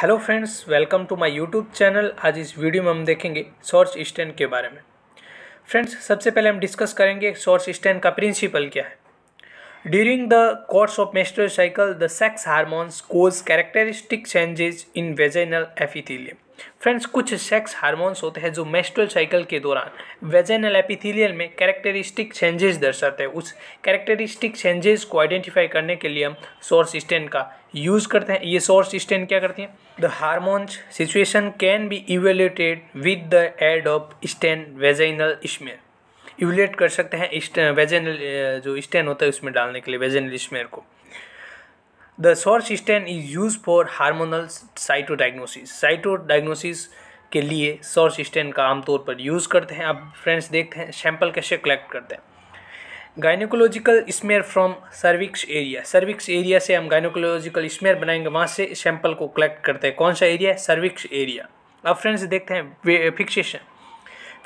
hello friends welcome to my YouTube channel आज इस video में हम देखेंगे सोर्स स्टैंड के बारे में फ्रेंड्स सबसे पहले हम डिस्कस करेंगे सोर्स स्टैंड का प्रिंसिपल क्या है during the course of menstrual cycle the sex hormones cause characteristic changes in vaginal epithelium friends कुछ सेक्स हार्मोन्स होते हैं जो मेस्ट्रुअल साइकिल के दौरान वेजेनल एपिथेलियल में कैरेक्टरिस्टिक चेंजेस दर्शाते हैं उस कैरेक्टरिस्टिक चेंजेस को आइडेंटिफाई करने के लिए हम सोर्स स्टेन का यूज़ करते हैं ये सोर्स स्टेन क्या करती हैं the hormones situation can be evaluated with the aid of stain vaginal smear evaluate कर सकते हैं वेजेनल जो स्टेन होता है उसमें डालने के लिए वेजेनल स्मेयर को The SOR system is used for hormonal cytodiagnosis cytodiagnosis के लिए सौर सिस्टेम का आमतौर पर यूज़ करते हैं अब फ्रेंड्स देखते हैं सैंपल कैसे कलेक्ट करते हैं gynaecological smear from cervix area cervix area से हम गायनोकोलॉजिकल स्मेयर बनाएंगे वहाँ से सैंपल को कलेक्ट करते हैं कौन सा एरिया है सर्विक्स एरिया अब फ्रेंड्स देखते हैं फिक्सेशन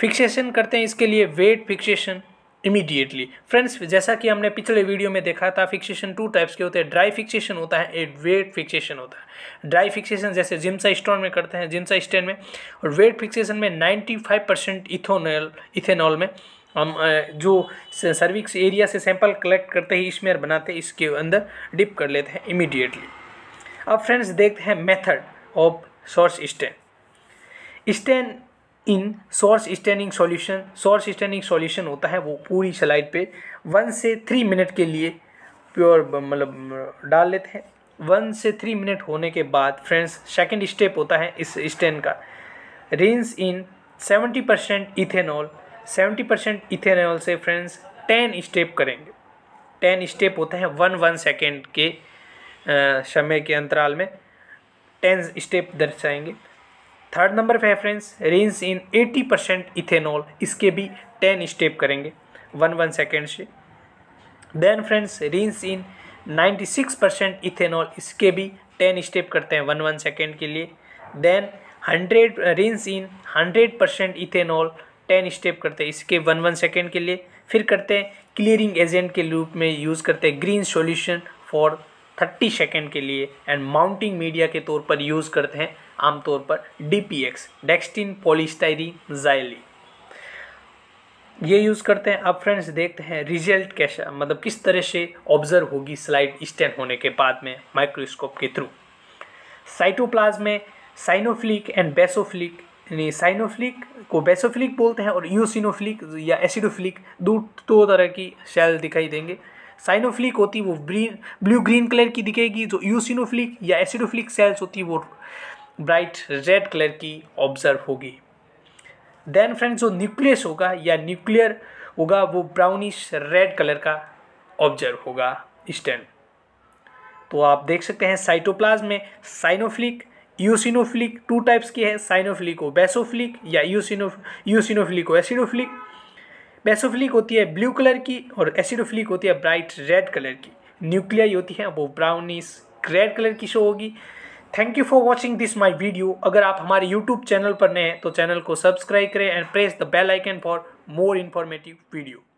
फिक्सेशन करते हैं इसके लिए वेट फिक्सेशन इमीडिएटली फ्रेंड्स जैसा कि हमने पिछले वीडियो में देखा था फिक्सेशन टू टाइप्स के होते हैं ड्राई फिक्सेशन होता है एंड वेट फिक्सेशन होता है ड्राई फिक्सेशन जैसे जिम्सा स्टोन में करते हैं जिम्सा स्टेन में और वेट फिक्सेशन में 95 परसेंट इथोनल इथेनॉल में हम जो सर्विक्स एरिया से सैंपल कलेक्ट करते ही स्मेयर बनाते हैं इसके अंदर डिप कर लेते हैं इमीडिएटली अब फ्रेंड्स देखते हैं method of Shorr stain stain in Shorr staining solution Shorr staining solution होता है वो पूरी स्लाइड पे वन से थ्री मिनट के लिए प्योर मतलब डाल लेते हैं वन से थ्री मिनट होने के बाद फ्रेंड्स सेकंड स्टेप होता है इस स्टैंड का rinse in seventy percent ethanol seventy percent ethanol से फ्रेंड्स टेन स्टेप करेंगे टेन स्टेप होते हैं वन वन सेकेंड के समय के अंतराल में टेन स्टेप दर्शाएंगे थर्ड नंबर पे है friends rinse in 80 percent ethanol इसके भी टेन स्टेप करेंगे वन वन सेकेंड से then friends rinse in 96 percent ethanol इसके भी टेन स्टेप करते हैं वन वन सेकेंड के लिए then hundred rinse in hundred percent ethanol ten step करते हैं इसके वन वन सेकेंड के लिए फिर करते हैं क्लियरिंग एजेंट के रूप में यूज़ करते हैं ग्रीन सोल्यूशन फॉर 30 सेकेंड के लिए एंड माउंटिंग मीडिया के तौर पर यूज़ करते हैं आमतौर पर D P X dextrin polystyrene xylene ये यूज़ करते हैं अब फ्रेंड्स देखते हैं रिजल्ट कैसा मतलब किस तरह से ऑब्जर्व होगी स्लाइड स्टैंड होने के बाद में माइक्रोस्कोप के थ्रू साइटोप्लाज में साइनोफ्लिक एंड बेसोफ्लिक यानी साइनोफ्लिक को बेसोफ्लिक बोलते हैं और इोसिनोफ्लिक या एसिडोफ्लिक दो दो तरह की सेल दिखाई देंगे साइनोफ्लिक होती वो ग्रीन ब्लू ग्रीन कलर की दिखेगी जो यूसिनोफ्लिक या एसिडोफ्लिक सेल्स होती है वो ब्राइट रेड कलर की ऑब्जर्व होगी देन फ्रेंड्स जो न्यूक्लियस होगा या न्यूक्लियर होगा वो ब्राउनिश रेड कलर का ऑब्जर्व होगा स्टैंड तो आप देख सकते हैं साइटोप्लाज्म में साइनोफ्लिक यूसिनोफ्लिक टू टाइप्स की है हो बेसोफ्लिक या यूसिनो हो एसिडोफ्लिक बेसोफिलिक होती है ब्लू कलर की और एसिडोफिलिक होती है ब्राइट रेड कलर की न्यूक्लियाई होती है वो ब्राउनिस रेड कलर की शो होगी thank you for watching this my video अगर आप हमारे यूट्यूब चैनल पर नए हैं तो चैनल को सब्सक्राइब करें and press the bell icon for more informative video